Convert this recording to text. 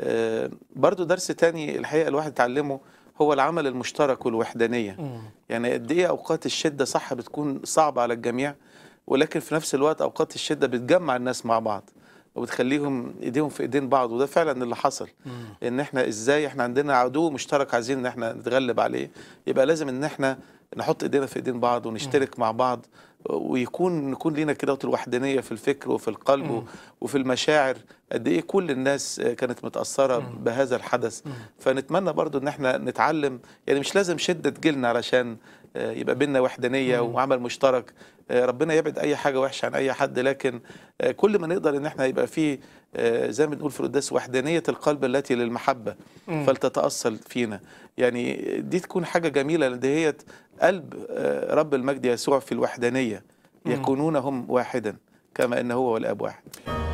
آه، برضو درس تاني الحقيقة الواحد تعلمه هو العمل المشترك والوحدانية يعني قد إيه أوقات الشدة صح بتكون صعبة على الجميع ولكن في نفس الوقت أوقات الشدة بتجمع الناس مع بعض وبتخليهم ايديهم في ايدين بعض وده فعلا اللي حصل ان احنا ازاي احنا عندنا عدو مشترك عايزين ان احنا نتغلب عليه يبقى لازم ان احنا نحط ايدينا في ايدين بعض ونشترك مع بعض ويكون نكون لينا كده الوحدانيه في الفكر وفي القلب مم. وفي المشاعر قد ايه كل الناس كانت متاثره مم. بهذا الحدث مم. فنتمنى برضو ان احنا نتعلم يعني مش لازم شده جيلنا علشان آه، يبقى بينا وحدانيه مم. وعمل مشترك آه، ربنا يبعد اي حاجه وحشه عن اي حد لكن آه، كل ما نقدر ان احنا يبقى فيه زي ما بنقول في القداس وحدانيه القلب التي للمحبه فلتتاصل فينا يعني دي تكون حاجة جميلة لأن هي قلب آه، رب المجد يسوع في الوحدانية يكونون هم واحدا كما أن هو والآب واحد